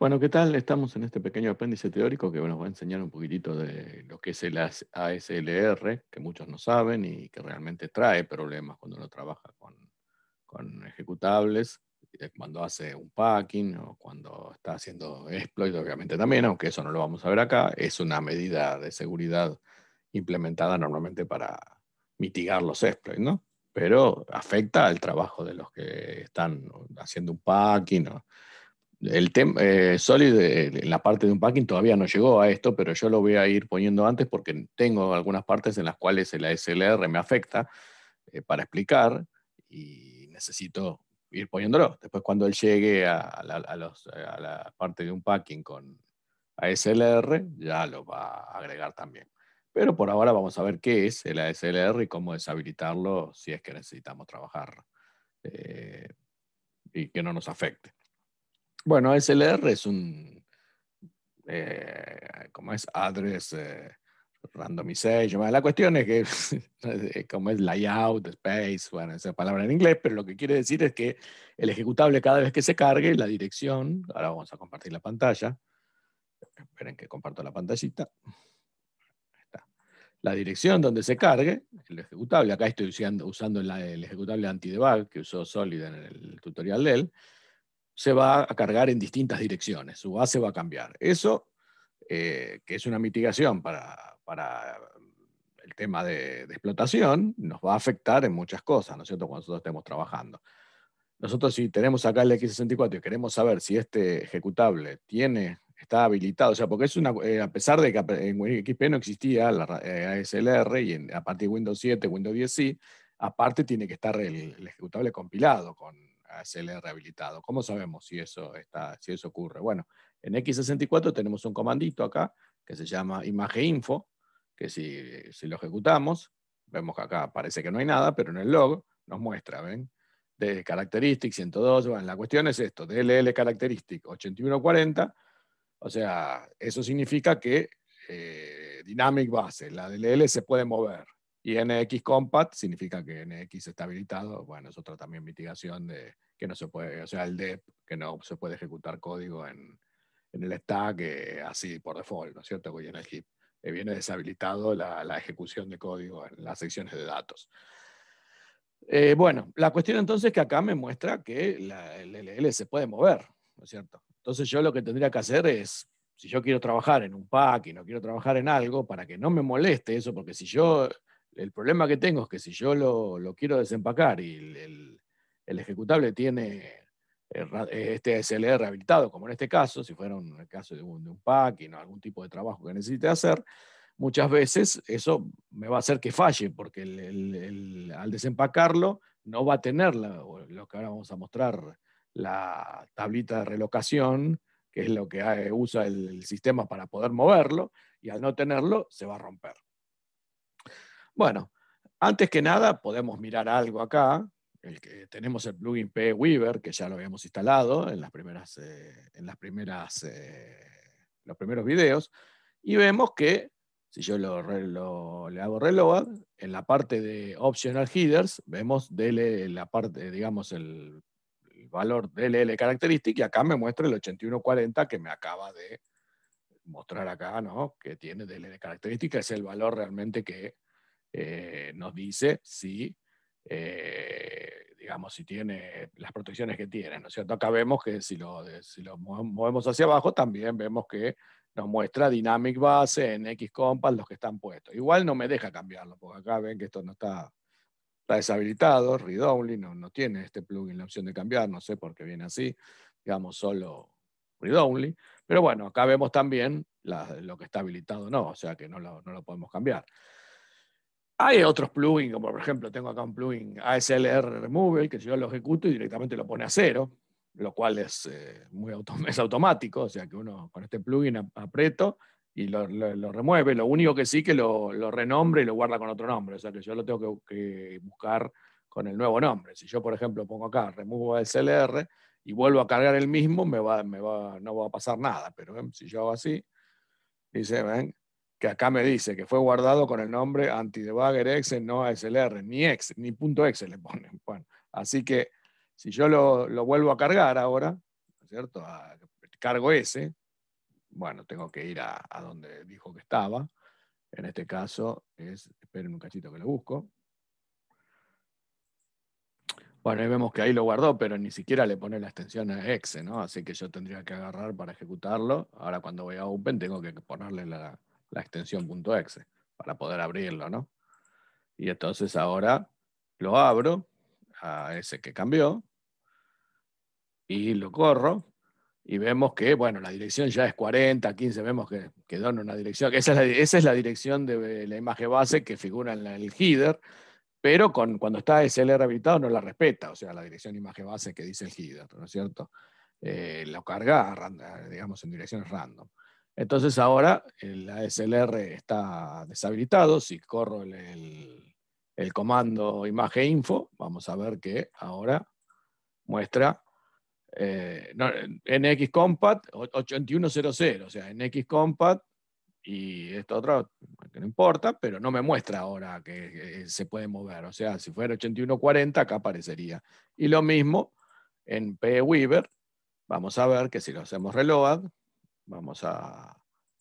Bueno, ¿qué tal? Estamos en este pequeño apéndice teórico que nos va a enseñar un poquitito de lo que es el ASLR, que muchos no saben y que realmente trae problemas cuando uno trabaja con, con ejecutables, eh, cuando hace un packing o cuando está haciendo exploit, obviamente también, aunque eso no lo vamos a ver acá, es una medida de seguridad implementada normalmente para mitigar los exploits, ¿no? Pero afecta al trabajo de los que están haciendo un packing o el tema sólido eh, Solid eh, en la parte de un packing todavía no llegó a esto, pero yo lo voy a ir poniendo antes porque tengo algunas partes en las cuales el ASLR me afecta eh, para explicar y necesito ir poniéndolo. Después cuando él llegue a, la, a la, parte de un packing con ASLR, ya lo va a agregar también. Pero por ahora vamos a ver qué es el ASLR y cómo deshabilitarlo si es que necesitamos trabajar y que no nos afecte. Bueno, SLR es un, eh, como es? Address eh, randomization. La cuestión es que, cómo es layout, space, bueno, esa palabra en inglés, pero lo que quiere decir es que el ejecutable cada vez que se cargue, la dirección, ahora vamos a compartir la pantalla, esperen que comparto la pantallita, Está. la dirección donde se cargue, el ejecutable, acá estoy usando, el ejecutable antidebug que usó Solid en el tutorial de él, se va a cargar en distintas direcciones, su base va a cambiar. Eso, eh, que es una mitigación para, para el tema de, explotación, nos va a afectar en muchas cosas, ¿no es cierto?, cuando nosotros estemos trabajando. Nosotros si tenemos acá el X64 y queremos saber si este ejecutable tiene, está habilitado, o sea, porque es una, eh, a pesar de que en XP no existía la eh, ASLR y en, a partir de Windows 7, Windows 10 sí, aparte tiene que estar el, el ejecutable compilado con a serle rehabilitado. ¿Cómo sabemos si eso, está, si eso ocurre? Bueno, en X64 tenemos un comandito acá que se llama info, que si, si lo ejecutamos, vemos que acá parece que no hay nada, pero en el log nos muestra, ¿ven? De characteristic 102, bueno, la cuestión es esto, DLL characteristic 8140, o sea, eso significa que eh, dynamic base, la DLL se puede mover, y NX Compact significa que NX está habilitado. Bueno, es otra también mitigación de que no se puede, o sea, el DEP, que no se puede ejecutar código en, el stack eh, así por default, ¿no es cierto? Y en el heap eh, viene deshabilitado la, ejecución de código en las secciones de datos. Eh, bueno, la cuestión entonces es que acá me muestra que el LL se puede mover, ¿no es cierto? Entonces yo lo que tendría que hacer es si yo quiero trabajar en un pack y no quiero trabajar en algo, para que no me moleste eso, porque si yo el problema que tengo es que si yo lo, quiero desempacar y el, ejecutable tiene eh, eh, este SLR habilitado, como en este caso, si fuera un el caso de un, de packing o algún tipo de trabajo que necesite hacer, muchas veces eso me va a hacer que falle, porque al desempacarlo no va a tener lo que ahora vamos a mostrar, la tablita de relocación, que es lo que eh, usa el, sistema para poder moverlo, y al no tenerlo se va a romper. Bueno, antes que nada podemos mirar algo acá. El que, tenemos el plugin Weaver que ya lo habíamos instalado en, las primeras, eh, en las primeras, eh, los primeros videos, y vemos que si yo lo, le hago reload, en la parte de optional headers, vemos dele eh, la parte, digamos, el, valor DLL characteristic, y acá me muestra el 8140 que me acaba de mostrar acá, Que tiene DLL característica es el valor realmente que eh, nos dice si, eh, digamos, si tiene las protecciones que tiene, ¿no cierto? Acá vemos que si lo, movemos hacia abajo, también vemos que nos muestra Dynamic Base en X Compass los que están puestos. Igual no me deja cambiarlo, porque acá ven que esto no está, está deshabilitado, read only, no, tiene este plugin la opción de cambiar, no sé por qué viene así, digamos solo read only, pero bueno, acá vemos también lo que está habilitado no, o sea que no lo podemos cambiar. Hay otros plugins, como por ejemplo, tengo acá un plugin ASLR Removal, que si yo lo ejecuto y directamente lo pone a cero, lo cual es, eh, muy automático, o sea que uno con este plugin aprieto y lo, lo, remueve. Lo único que sí que lo, lo renombre y lo guarda con otro nombre, o sea que yo lo tengo que, buscar con el nuevo nombre. Si yo, por ejemplo, pongo acá, Remove ASLR y vuelvo a cargar el mismo, me me no va a pasar nada, pero em, si yo hago así, dice, ven, que acá me dice que fue guardado con el nombre Anti-Debugger Excel, no ASLR, ni X, ni punto exe le ponen. Bueno, así que si yo lo, vuelvo a cargar ahora, ¿cierto? cargo ese, bueno, tengo que ir a, a, donde dijo que estaba. En este caso es, esperen un cachito que lo busco. Bueno, ahí vemos que ahí lo guardó, pero ni siquiera le pone la extensión a exe, ¿no? Así que yo tendría que agarrar para ejecutarlo. Ahora cuando voy a open tengo que ponerle la, la extensión .exe para poder abrirlo, ¿no? Y entonces ahora lo abro a ese que cambió y lo corro y vemos que, bueno, la dirección ya es 40, 15, vemos que quedó en una dirección, esa es la, dirección de la imagen base que figura en el header, pero cuando está SLR habilitado no la respeta, o sea, la dirección imagen base que dice el header, ¿no es cierto? Eh, lo carga, digamos, en direcciones random. Entonces ahora el ASLR está deshabilitado. Si corro el, comando imagen info, vamos a ver que ahora muestra eh, NX 8100, o sea, NX XCompat y esto otro, que no importa, pero no me muestra ahora que, se puede mover. O sea, si fuera 8140, acá aparecería. Y lo mismo en Weaver. vamos a ver que si lo hacemos reload, Vamos a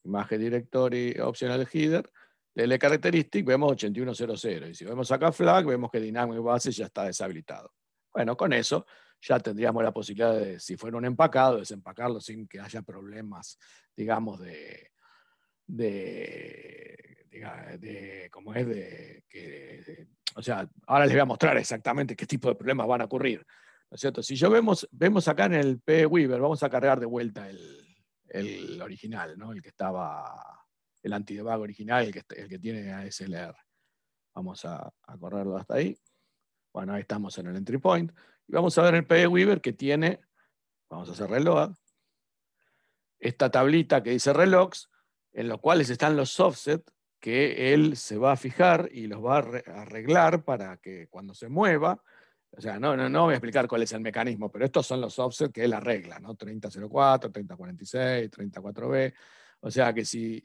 imagen directory optional header, le characteristic, vemos 8100. Y si vemos acá flag, vemos que Dynamic Base ya está deshabilitado. Bueno, con eso ya tendríamos la posibilidad de, si fuera un empacado, desempacarlo sin que haya problemas, digamos, de, de, de como es de, que, o sea, ahora les voy a mostrar exactamente qué tipo de problemas van a ocurrir. ¿No es cierto? Si yo vemos, vemos acá en el P-Weaver, vamos a cargar de vuelta el, el original, El que estaba, el antidebug original, el que, el que tiene ASLR. Vamos a, correrlo hasta ahí. Bueno, ahí estamos en el entry point. Y vamos a ver el PD e Weaver que tiene, vamos a hacer reloj, esta tablita que dice relogs, en los cuales están los offsets que él se va a fijar y los va a arreglar para que cuando se mueva, o sea, no, no, no voy a explicar cuál es el mecanismo, pero estos son los offsets que es la regla, ¿no? 3004, 3046, 34B. O sea que si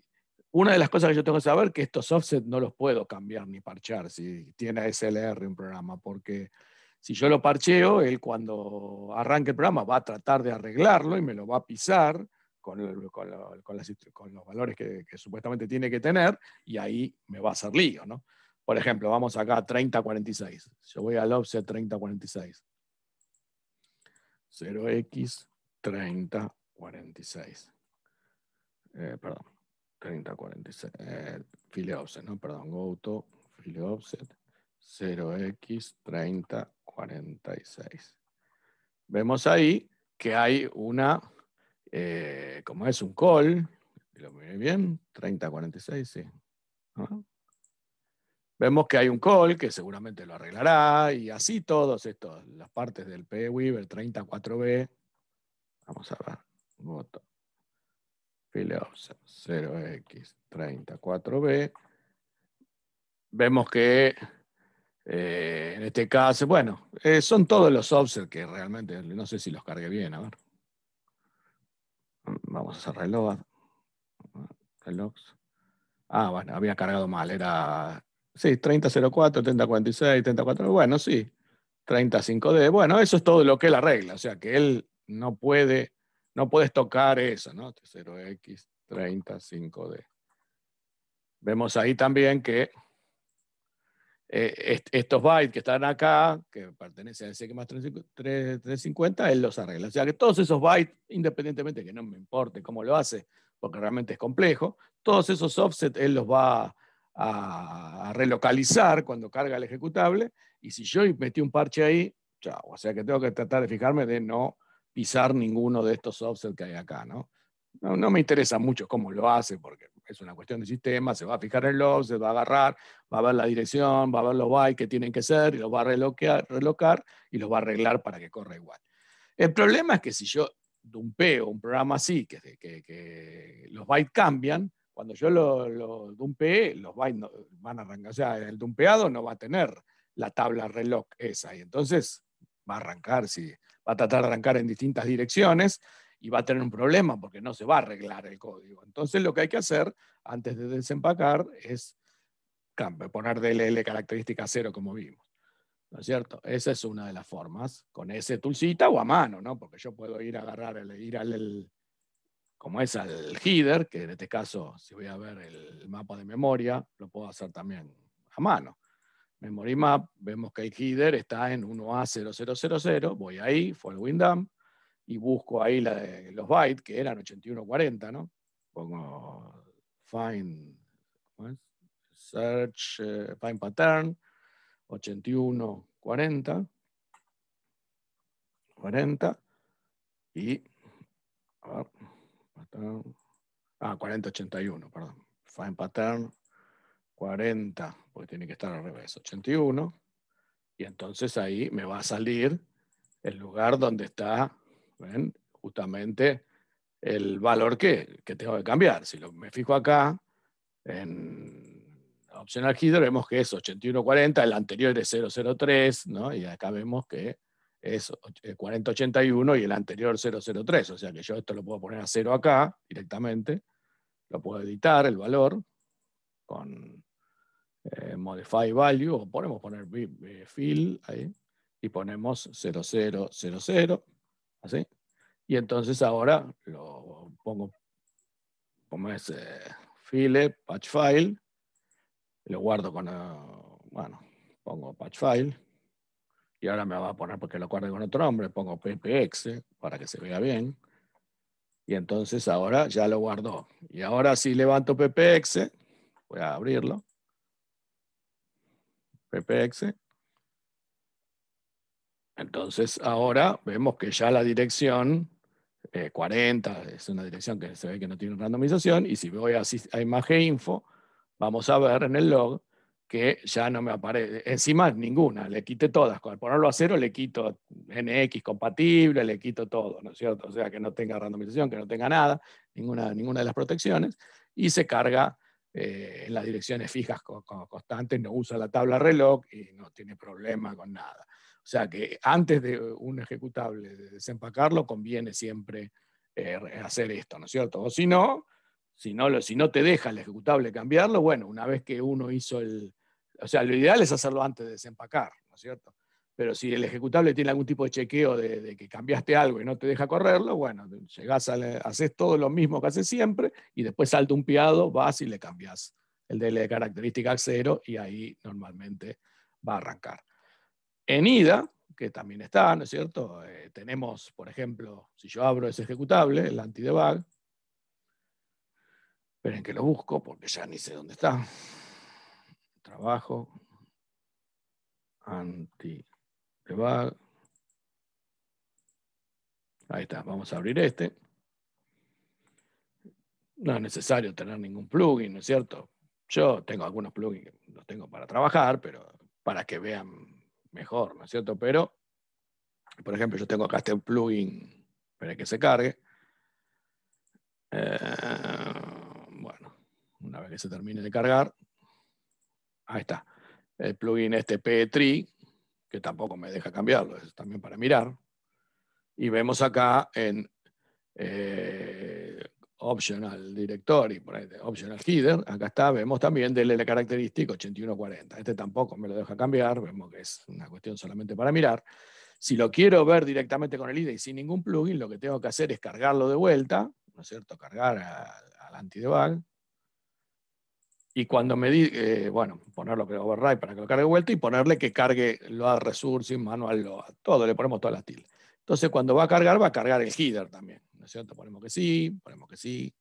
una de las cosas que yo tengo que saber es que estos offsets no los puedo cambiar ni parchar si tiene SLR un programa, porque si yo lo parcheo, él cuando arranque el programa va a tratar de arreglarlo y me lo va a pisar con, con, con, los valores que, que, supuestamente tiene que tener y ahí me va a hacer lío, ¿no? Por ejemplo, vamos acá a 3046. Yo voy al offset 3046. 0x 3046. perdón, 3046. Eh, file offset, ¿no? Perdón, go to file offset 0x 3046. Vemos ahí que hay una, eh, como es un call, lo miré bien, 3046, sí. ¿Ah? Vemos que hay un call que seguramente lo arreglará y así todos estos las partes del PE Weaver 34B. Vamos a ver. Voto. 0x 34B. Vemos que eh, en este caso, bueno, eh, son todos los offset que realmente no sé si los cargué bien. A ver. Vamos a hacer reloj. Ah, bueno, había cargado mal. Era Sí, 3004, 3046, 34. bueno, sí, 35D. Bueno, eso es todo lo que él arregla, o sea que él no puede, no puedes tocar eso, ¿no? 0X, 35D. Vemos ahí también que eh, estos bytes que están acá, que pertenecen ese CX más 350, él los arregla. O sea que todos esos bytes, independientemente que no me importe cómo lo hace, porque realmente es complejo, todos esos offsets él los va a, relocalizar cuando carga el ejecutable, y si yo metí un parche ahí, o sea que tengo que tratar de fijarme de no pisar ninguno de estos offsets que hay acá, ¿no? me interesa mucho cómo lo hace, porque es una cuestión de sistema, se va a fijar el offset, va a agarrar, va a ver la dirección, va a ver los bytes que tienen que ser, y los va a relocar y los va a arreglar para que corra igual. El problema es que si yo dumpeo un programa así, que, que los bytes cambian, cuando yo lo, lo dumpeé, los bytes van a arrancar. O sea, el dumpeado no va a tener la tabla reloj esa. Y entonces va a arrancar, sí, va a tratar de arrancar en distintas direcciones y va a tener un problema porque no se va a arreglar el código. Entonces lo que hay que hacer antes de desempacar es poner DLL característica cero como vimos. ¿No es cierto? Esa es una de las formas, con ese toolcita o a mano, ¿no? Porque yo puedo ir a agarrar, ir al, como es al header, que en este caso, si voy a ver el mapa de memoria, lo puedo hacer también a mano. Memory map, vemos que el header está en 1A0000, voy ahí, following dump, y busco ahí los bytes, que eran 8140, ¿no? Pongo find, search, eh, find pattern, 8140, 40, y a ver, ah, 4081, perdón. Find pattern 40, porque tiene que estar al revés, 81. Y entonces ahí me va a salir el lugar donde está, ¿ven? Justamente el valor que, tengo que cambiar. Si me fijo acá, en opción header vemos que es 8140, el anterior es 003, ¿no? Y acá vemos que es 4081 eh, y el anterior 003, o sea que yo esto lo puedo poner a cero acá directamente, lo puedo editar el valor con eh, modify value, o podemos poner eh, fill ahí, y ponemos 0000, así, y entonces ahora lo pongo, como es file, patch file, lo guardo con, bueno, pongo patch file, y ahora me va a poner porque lo guardé con otro nombre, pongo PPX eh, para que se vea bien. Y entonces ahora ya lo guardó. Y ahora si levanto PPX, eh, voy a abrirlo. PPX. Entonces ahora vemos que ya la dirección 40 eh, es una dirección que se ve que no tiene randomización. Y si voy a imagen info, vamos a ver en el log que ya no me aparece. Encima ninguna, le quite todas. Al ponerlo a cero le quito NX compatible, le quito todo, ¿no es cierto? O sea, que no tenga randomización, que no tenga nada, ninguna, ninguna de las protecciones, y se carga eh, en las direcciones fijas constantes, no usa la tabla reloj y no tiene problema con nada. O sea que antes de un ejecutable desempacarlo, conviene siempre eh, hacer esto, ¿no es cierto? O si no, si no, si no te deja el ejecutable cambiarlo, bueno, una vez que uno hizo el, o sea, lo ideal es hacerlo antes de desempacar, ¿no es cierto? Pero si el ejecutable tiene algún tipo de chequeo de, que cambiaste algo y no te deja correrlo, bueno, haces todo lo mismo que haces siempre y después salta un piado, vas y le cambias el DL de característica cero y ahí normalmente va a arrancar. En IDA, que también está, ¿no es cierto? Eh, tenemos, por ejemplo, si yo abro ese ejecutable, el anti-debug. esperen que lo busco porque ya ni sé dónde está trabajo anti debug Ahí está, vamos a abrir este. No es necesario tener ningún plugin, ¿no es cierto? Yo tengo algunos plugins los tengo para trabajar, pero para que vean mejor, ¿no es cierto? Pero, por ejemplo, yo tengo acá este plugin para que se cargue. Eh, bueno, una vez que se termine de cargar, Ahí está. El plugin este p 3 e que tampoco me deja cambiarlo, es también para mirar. Y vemos acá en eh, Optional Directory, por ahí, Optional Header, acá está, vemos también del la característica 8140. Este tampoco me lo deja cambiar, vemos que es una cuestión solamente para mirar. Si lo quiero ver directamente con el IDE y sin ningún plugin, lo que tengo que hacer es cargarlo de vuelta, ¿no es cierto? Cargar al, al anti-debug, y cuando me di, eh, bueno, ponerlo que override para que lo cargue vuelta y ponerle que cargue lo a resources, manual lo a todo, le ponemos todas las tildes. Entonces cuando va a cargar, va a cargar el header también, ¿no es cierto? Ponemos que sí, ponemos que sí,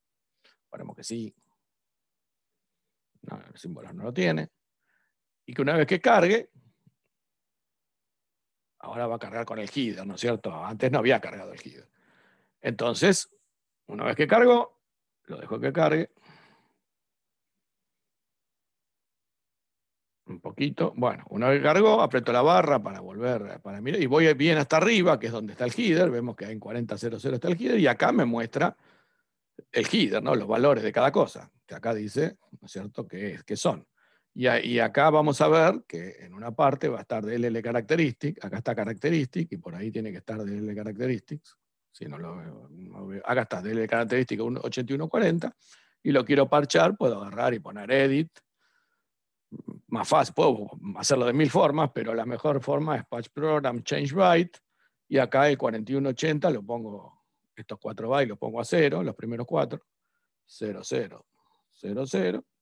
ponemos que sí. No, el símbolo no lo tiene. Y que una vez que cargue, ahora va a cargar con el header, ¿no es cierto? Antes no había cargado el header. Entonces, una vez que cargo, lo dejo que cargue. un poquito. Bueno, una vez cargó, apretó la barra para volver, eh, para mirar, y voy bien hasta arriba, que es donde está el header, vemos que en 40.00 está el header, y acá me muestra el header, ¿no? los valores de cada cosa, que acá dice, ¿no es cierto?, que, es, que son. Y, acá vamos a ver que en una parte va a estar DLL characteristic, acá está characteristic, y por ahí tiene que estar DLL characteristics, si no lo veo, acá está DLL characteristic 8140, y lo quiero parchar, puedo agarrar y poner edit, más fácil, puedo hacerlo de mil formas, pero la mejor forma es Patch Program, Change Byte, y acá el 4180 lo pongo, estos cuatro bytes lo pongo a cero, los primeros cuatro, 0, 0,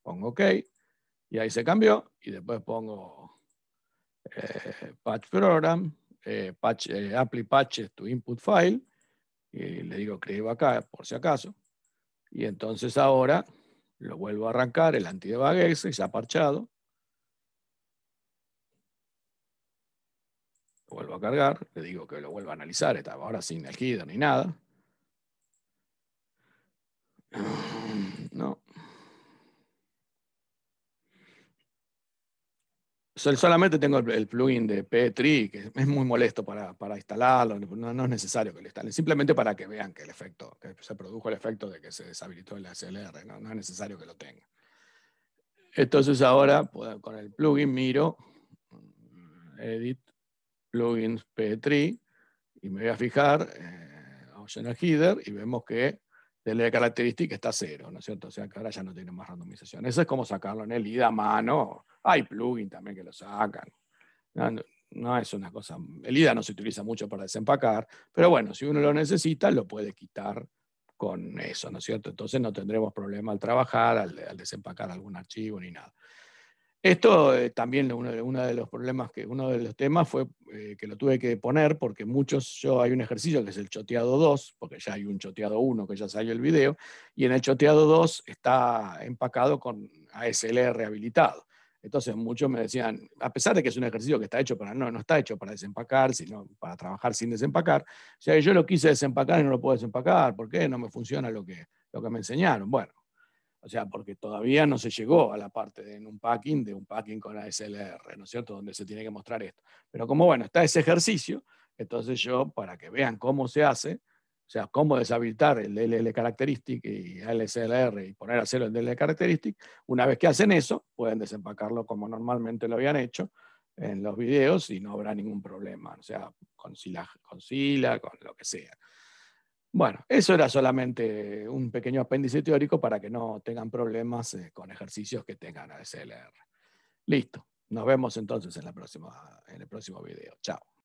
pongo OK, y ahí se cambió, y después pongo eh, Patch Program, eh, patch, eh, Apply Patches to Input File, y le digo creo acá, por si acaso, y entonces ahora lo vuelvo a arrancar, el anti-debug y se ha parchado, vuelvo a cargar, le digo que lo vuelva a analizar, estaba ahora sin el header ni nada. No. Solamente tengo el plugin de Petri, que es muy molesto para, instalarlo, no, es necesario que lo instalen, simplemente para que vean que el efecto, que se produjo el efecto de que se deshabilitó el SLR, no, no es necesario que lo tenga. Entonces ahora con el plugin miro, edit, plugins P3 y me voy a fijar eh, en el header y vemos que de característica está cero, ¿no es cierto? O sea que ahora ya no tiene más randomización. Eso es como sacarlo en el IDA a mano. Hay plugins también que lo sacan. No, es una cosa... El IDA no se utiliza mucho para desempacar, pero bueno, si uno lo necesita, lo puede quitar con eso, ¿no es cierto? Entonces no tendremos problema al trabajar, al desempacar algún archivo ni nada. Esto eh, también uno de, uno de, los problemas, que uno de los temas fue eh, que lo tuve que poner porque muchos, yo hay un ejercicio que es el choteado 2, porque ya hay un choteado 1 que ya salió el video, y en el choteado 2 está empacado con ASL rehabilitado. Entonces muchos me decían, a pesar de que es un ejercicio que está hecho para, no, no está hecho para desempacar, sino para trabajar sin desempacar, o sea, yo lo quise desempacar y no lo puedo desempacar, ¿por qué? No me funciona lo que, lo que me enseñaron. Bueno, o sea, porque todavía no se llegó a la parte de un packing, de un packing con ASLR, ¿no es cierto?, donde se tiene que mostrar esto. Pero como bueno, está ese ejercicio, entonces yo, para que vean cómo se hace, o sea, cómo deshabilitar el DLL Characteristic y ASLR y poner a cero el DLL Characteristic, una vez que hacen eso, pueden desempacarlo como normalmente lo habían hecho en los videos y no habrá ningún problema, o sea, con con, SILA, con lo que sea. Bueno, eso era solamente un pequeño apéndice teórico para que no tengan problemas eh, con ejercicios que tengan ASLR. Listo. Nos vemos entonces en, en el próximo video. Chao.